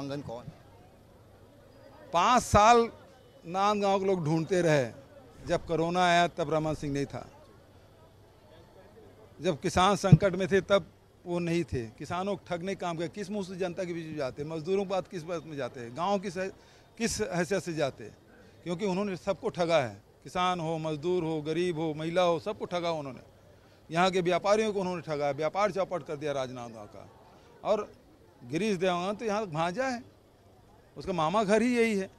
आंगन कौन पाँच साल नांदगांव के लोग ढूंढते रहे जब कोरोना आया तब रमन सिंह नहीं था जब किसान संकट में थे तब वो नहीं थे किसानों को ठगने काम किया किस मुंह से जनता के बीच में जाते मजदूरों के बाद किस बात में जाते हैं गाँव किस किस हैसियत से जाते क्योंकि उन्होंने सबको ठगा है किसान हो मजदूर हो गरीब हो महिला हो सबको ठगा उन्होंने यहाँ के व्यापारियों को उन्होंने ठगा व्यापार चौपट कर दिया राजनांदगांव का और गिरीश देवांगन तो यहाँ तो भांजा है उसका मामा घर ही यही है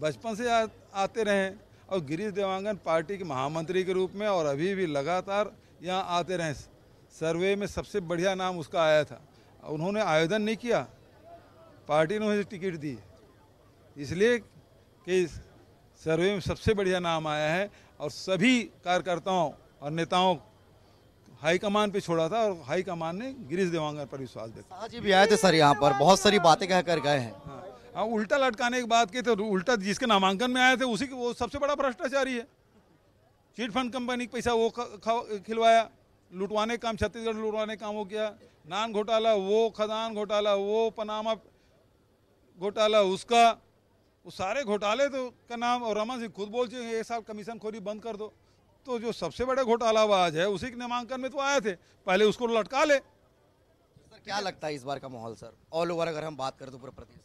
बचपन से आ, आते रहे और गिरीश देवांगन पार्टी के महामंत्री के रूप में और अभी भी लगातार यहाँ आते रहे सर्वे में सबसे बढ़िया नाम उसका आया था उन्होंने आयोजन नहीं किया पार्टी ने उन्हें टिकट दी इसलिए कि सर्वे में सबसे बढ़िया नाम आया है और सभी कार्यकर्ताओं और नेताओं हाईकमान पे छोड़ा था और हाईकमान ने गिरीश देवांगर पर विश्वास व्यक्त आज भी आए थे सर यहाँ पर बहुत सारी बातें कह कर गए हैं हाँ, हाँ उल्टा लटकाने की बात की तो, तो उल्टा जिसके नामांकन में आए थे उसी वो सबसे बड़ा भ्रष्टाचारी है चिट फंड कंपनी का पैसा वो खिलवाया लुटवाने काम छत्तीसगढ़ लुटवाने काम वो किया नान घोटाला वो खदान घोटाला वो पनामा घोटाला उसका वो सारे घोटाले तो का नाम और रमन सिंह खुद बोल चुके एक साल कमीशन खोरी बंद कर दो तो जो सबसे बड़ा घोटालाबाज है उसी के नामांकन में तो आए थे पहले उसको लटका ले सर क्या लगता है इस बार का माहौल सर ऑल ओवर अगर हम बात करें तो पूरा प्रदेश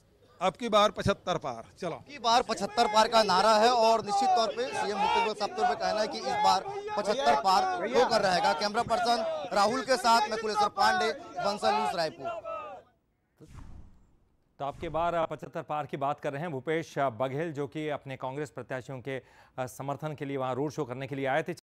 अब की बार पचहत्तर पार चलो की बार पचहत्तर पार का नारा है और निश्चित तौर पे सीएम भूपेंद्र साहब का कहना है कि इस बार पचहत्तर पार होकर रहेगा कैमरा पर्सन राहुल के साथ मैं कुलेश्वर पांडे बंसल न्यूज रायपुर तो आपके बार पचहत्तर पार की बात कर रहे हैं भूपेश बघेल जो कि अपने कांग्रेस प्रत्याशियों के समर्थन के लिए वहां रोड शो करने के लिए आए थे